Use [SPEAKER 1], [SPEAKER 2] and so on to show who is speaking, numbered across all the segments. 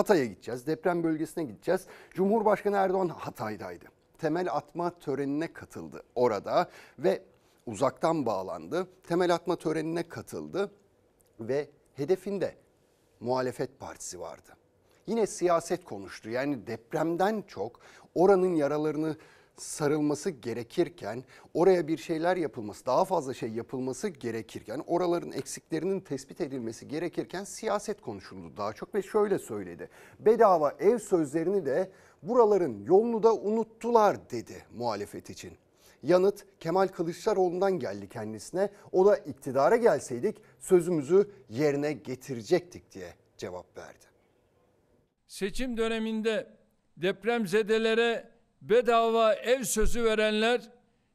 [SPEAKER 1] Hatay'a gideceğiz, deprem bölgesine gideceğiz. Cumhurbaşkanı Erdoğan Hatay'daydı. Temel atma törenine katıldı orada ve uzaktan bağlandı. Temel atma törenine katıldı ve hedefinde muhalefet partisi vardı. Yine siyaset konuştu. Yani depremden çok oranın yaralarını sarılması gerekirken, oraya bir şeyler yapılması, daha fazla şey yapılması gerekirken, oraların eksiklerinin tespit edilmesi gerekirken siyaset konuşuldu daha çok ve şöyle söyledi. Bedava ev sözlerini de buraların yolunu da unuttular dedi muhalefet için. Yanıt Kemal Kılıçdaroğlu'ndan geldi kendisine. O da iktidara gelseydik sözümüzü yerine getirecektik diye cevap verdi.
[SPEAKER 2] Seçim döneminde deprem zedelere bedava ev sözü verenler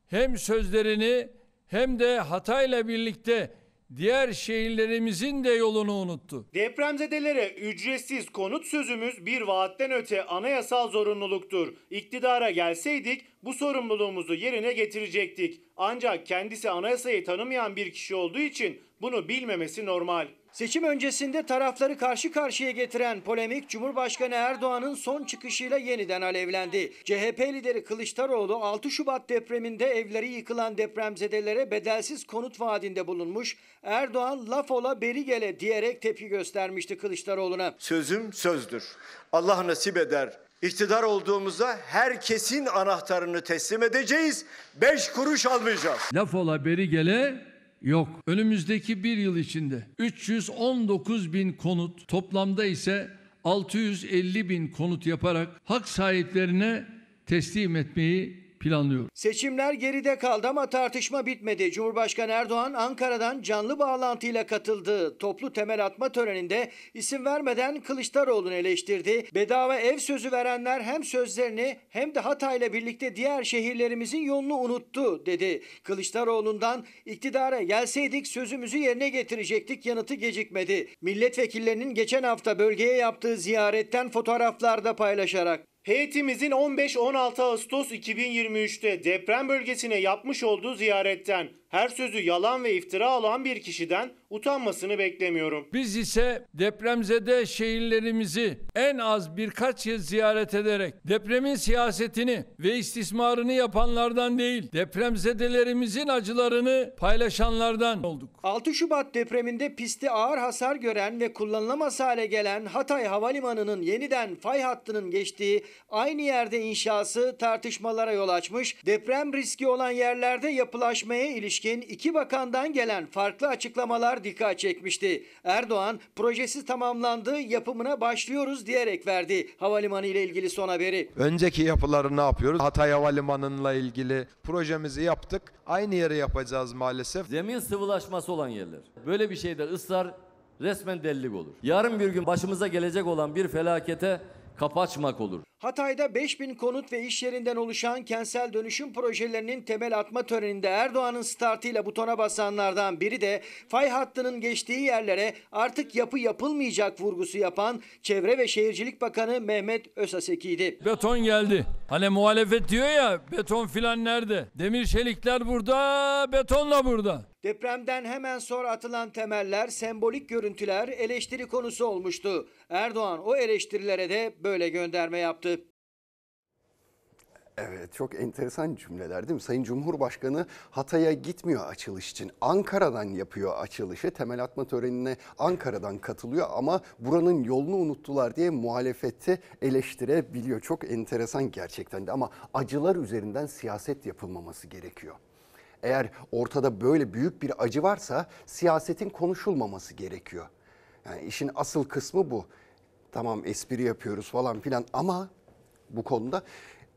[SPEAKER 2] hem sözlerini hem de hatayla birlikte diğer şehirlerimizin de yolunu unuttu. Depremzedelere ücretsiz
[SPEAKER 3] konut sözümüz bir vaatten öte anayasal zorunluluktur. İktidara gelseydik bu sorumluluğumuzu yerine getirecektik. Ancak kendisi anayasayı tanımayan bir kişi olduğu için bunu bilmemesi normal. Seçim öncesinde tarafları karşı karşıya getiren polemik Cumhurbaşkanı Erdoğan'ın son çıkışıyla yeniden alevlendi. CHP lideri Kılıçdaroğlu 6 Şubat depreminde evleri yıkılan depremzedelere bedelsiz konut vaadinde bulunmuş. Erdoğan laf ola beri gele diyerek tepki göstermişti Kılıçdaroğlu'na. Sözüm sözdür. Allah nasip eder. İktidar olduğumuzda herkesin anahtarını teslim edeceğiz. Beş kuruş almayacağız.
[SPEAKER 2] Laf ola beri gele yok. Önümüzdeki bir yıl içinde 319 bin konut toplamda ise 650 bin konut yaparak hak sahiplerine teslim etmeyi planlıyor.
[SPEAKER 3] Seçimler geride kaldı ama tartışma bitmedi. Cumhurbaşkanı Erdoğan Ankara'dan canlı bağlantıyla katıldığı Toplu temel atma töreninde isim vermeden Kılıçdaroğlu'nu eleştirdi. Bedava ev sözü verenler hem sözlerini hem de Hatay'la birlikte diğer şehirlerimizin yolunu unuttu dedi. Kılıçdaroğlu'ndan iktidara gelseydik sözümüzü yerine getirecektik yanıtı gecikmedi. Milletvekillerinin geçen hafta bölgeye yaptığı ziyaretten fotoğraflarda paylaşarak Heyetimizin 15-16 Ağustos 2023'te deprem bölgesine yapmış olduğu ziyaretten her sözü yalan ve iftira alan bir kişiden utanmasını beklemiyorum.
[SPEAKER 2] Biz ise depremzede şehirlerimizi en az birkaç kez ziyaret ederek depremin siyasetini ve istismarını yapanlardan değil, depremzedelerimizin acılarını paylaşanlardan olduk.
[SPEAKER 3] 6 Şubat depreminde pisti ağır hasar gören ve kullanılamaz hale gelen Hatay Havalimanı'nın yeniden fay hattının geçtiği aynı yerde inşası tartışmalara yol açmış, deprem riski olan yerlerde yapılaşmaya ilişkin ilişkin iki bakandan gelen farklı açıklamalar dikkat çekmişti. Erdoğan projesi tamamlandı yapımına başlıyoruz diyerek verdi havalimanı ile ilgili son haberi.
[SPEAKER 1] Önceki yapıları ne yapıyoruz? Hatay Havalimanı'nla ilgili
[SPEAKER 3] projemizi yaptık. Aynı yere yapacağız maalesef. Zemin sıvılaşması
[SPEAKER 2] olan yerler. Böyle bir şeyde ısrar resmen delilik olur. Yarın bir gün başımıza gelecek olan bir felakete kapaçmak olur.
[SPEAKER 3] Hatay'da 5000 konut ve iş yerinden oluşan kentsel dönüşüm projelerinin temel atma töreninde Erdoğan'ın startıyla butona basanlardan biri de fay hattının geçtiği yerlere artık yapı yapılmayacak vurgusu yapan Çevre ve Şehircilik Bakanı Mehmet Özaseki'ydi. Beton geldi.
[SPEAKER 2] Hani muhalefet diyor ya beton filan nerede? Demir çelikler burada, betonla burada.
[SPEAKER 3] Depremden hemen sonra atılan temeller, sembolik görüntüler eleştiri konusu olmuştu. Erdoğan o eleştirilere de böyle gönderme yaptı.
[SPEAKER 1] Evet çok enteresan cümleler değil mi? Sayın Cumhurbaşkanı Hatay'a gitmiyor açılış için. Ankara'dan yapıyor açılışı. Temel atma törenine Ankara'dan katılıyor ama buranın yolunu unuttular diye muhalefeti eleştirebiliyor. Çok enteresan gerçekten de ama acılar üzerinden siyaset yapılmaması gerekiyor. Eğer ortada böyle büyük bir acı varsa siyasetin konuşulmaması gerekiyor. Yani işin asıl kısmı bu. Tamam espri yapıyoruz falan filan ama bu konuda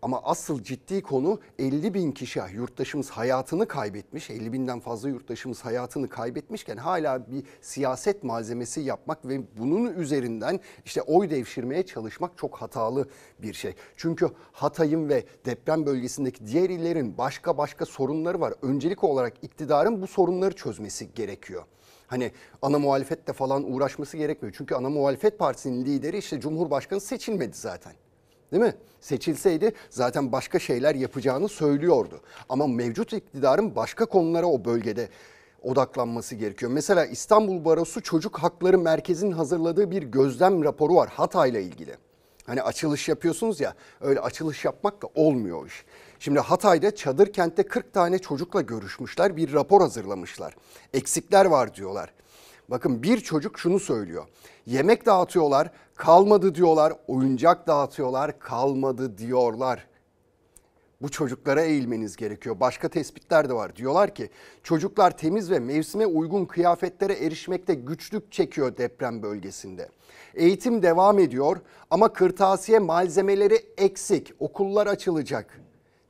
[SPEAKER 1] ama asıl ciddi konu 50 bin kişi ah, yurttaşımız hayatını kaybetmiş. 50 binden fazla yurttaşımız hayatını kaybetmişken hala bir siyaset malzemesi yapmak ve bunun üzerinden işte oy devşirmeye çalışmak çok hatalı bir şey. Çünkü Hatay'ın ve deprem bölgesindeki diğer illerin başka başka sorunları var. Öncelik olarak iktidarın bu sorunları çözmesi gerekiyor. Hani ana muhalefetle falan uğraşması gerekmiyor. Çünkü ana muhalefet partisinin lideri işte Cumhurbaşkanı seçilmedi zaten. Değil mi? Seçilseydi zaten başka şeyler yapacağını söylüyordu. Ama mevcut iktidarın başka konulara o bölgede odaklanması gerekiyor. Mesela İstanbul Barosu Çocuk Hakları Merkezi'nin hazırladığı bir gözlem raporu var Hatay'la ilgili. Hani açılış yapıyorsunuz ya öyle açılış yapmak da olmuyor iş. Şimdi Hatay'da çadır kentte 40 tane çocukla görüşmüşler bir rapor hazırlamışlar. Eksikler var diyorlar. Bakın bir çocuk şunu söylüyor. Yemek dağıtıyorlar, kalmadı diyorlar, oyuncak dağıtıyorlar, kalmadı diyorlar. Bu çocuklara eğilmeniz gerekiyor. Başka tespitler de var. Diyorlar ki çocuklar temiz ve mevsime uygun kıyafetlere erişmekte güçlük çekiyor deprem bölgesinde. Eğitim devam ediyor ama kırtasiye malzemeleri eksik. Okullar açılacak.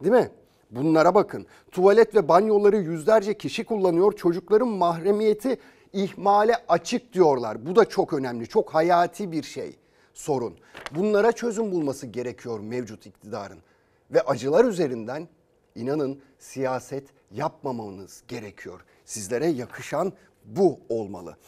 [SPEAKER 1] Değil mi? Bunlara bakın. Tuvalet ve banyoları yüzlerce kişi kullanıyor. Çocukların mahremiyeti ihmale açık diyorlar. Bu da çok önemli, çok hayati bir şey, sorun. Bunlara çözüm bulması gerekiyor mevcut iktidarın. Ve acılar üzerinden inanın siyaset yapmamanız gerekiyor. Sizlere yakışan bu olmalı.